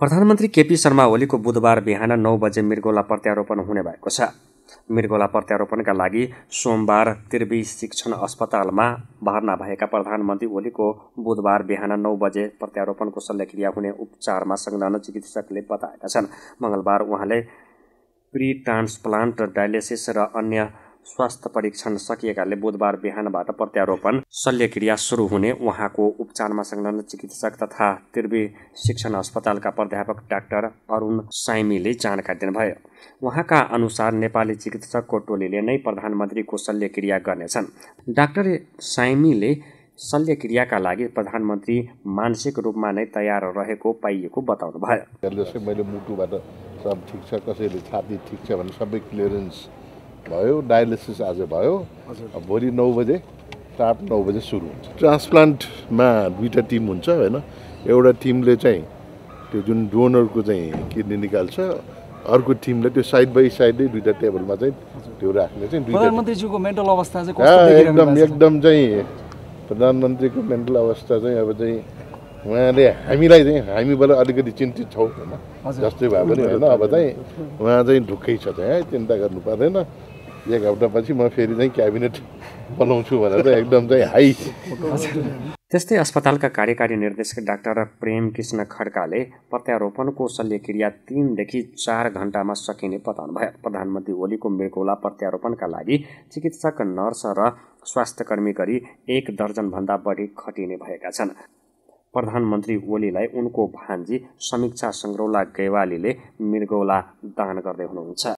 प्रधानमन्त्री केपी शर्मा ओलीको बुधबार बिहान नौ बजे मृगोला प्रत्यारोपण हुने भएको छ मृगोला प्रत्यारोपणका लागि सोमबार त्रिवी शिक्षण अस्पतालमा भर्ना भएका प्रधानमन्त्री ओलीको बुधबार बिहान नौ बजे प्रत्यारोपणको शल्यक्रिया हुने उपचारमा संलग्न चिकित्सकले बताएका छन् मङ्गलबार उहाँले प्री ट्रान्सप्लान्ट डायलिसिस र अन्य स्वास्थ्य परीक्षण सकिएकाले बुधबार बिहानबाट प्रत्यारोपण शल्यक्रिया सुरु हुने उहाँको उपचारमा संलग्न चिकित्सक तथा त्रिवी शिक्षण अस्पतालका प्राध्यापक डाक्टर अरुण साइमीले जानकारी दिनुभयो उहाँका अनुसार नेपाली चिकित्सकको टोलीले नै प्रधानमन्त्रीको शल्यक्रिया गर्नेछन् डाक्टर साइमीले शल्यक्रियाका लागि प्रधानमन्त्री मानसिक रूपमा नै तयार रहेको पाइएको बताउनुभयो जस्तै मैले मुटुबाट सब ठिक छ कसैले छाती ठिक छ भने सबै क्लियरेन्स भयो डायलिसिस आज भयो भोलि नौ बजे रात नौ बजे सुरु हुन्छ ट्रान्सप्लान्टमा दुईवटा टिम हुन्छ होइन एउटा टिमले चाहिँ त्यो जुन डोनरको चाहिँ किडनी निकाल्छ अर्को टिमले त्यो साइड बाई साइडै दुइटा टेबलमा चाहिँ त्यो राख्ने चाहिँ मेन्टल अवस्था चाहिँ एकदम एकदम चाहिँ प्रधानमन्त्रीको मेन्टल अवस्था चाहिँ अब चाहिँ उहाँले हामीलाई चाहिँ हामीबाट अलिकति चिन्तित छौँ होइन जस्तै भए पनि होइन अब चाहिँ उहाँ चाहिँ ढुक्कै छ चाहिँ है चिन्ता गर्नु पर्दैन एक हप्तापछि म फेरि चाहिँ क्याबिनेट बनाउँछु भनेर एकदम चाहिँ हाई त्यस्तै अस्पतालका कार्यकारी निर्देशक डाक्टर प्रेम कृष्ण खड्काले प्रत्यारोपणको शल्यक्रिया तिनदेखि चार घन्टामा सकिने भयो प्रधानमन्त्री ओलीको मृगौला प्रत्यारोपणका लागि चिकित्सक नर्स र स्वास्थ्यकर्मी गरी एक दर्जनभन्दा बढी खटिने भएका छन् प्रधानमन्त्री ओलीलाई उनको भान्जी समीक्षा सङ्ग्रौला गेवालीले मृगौला दान गर्दै हुनुहुन्छ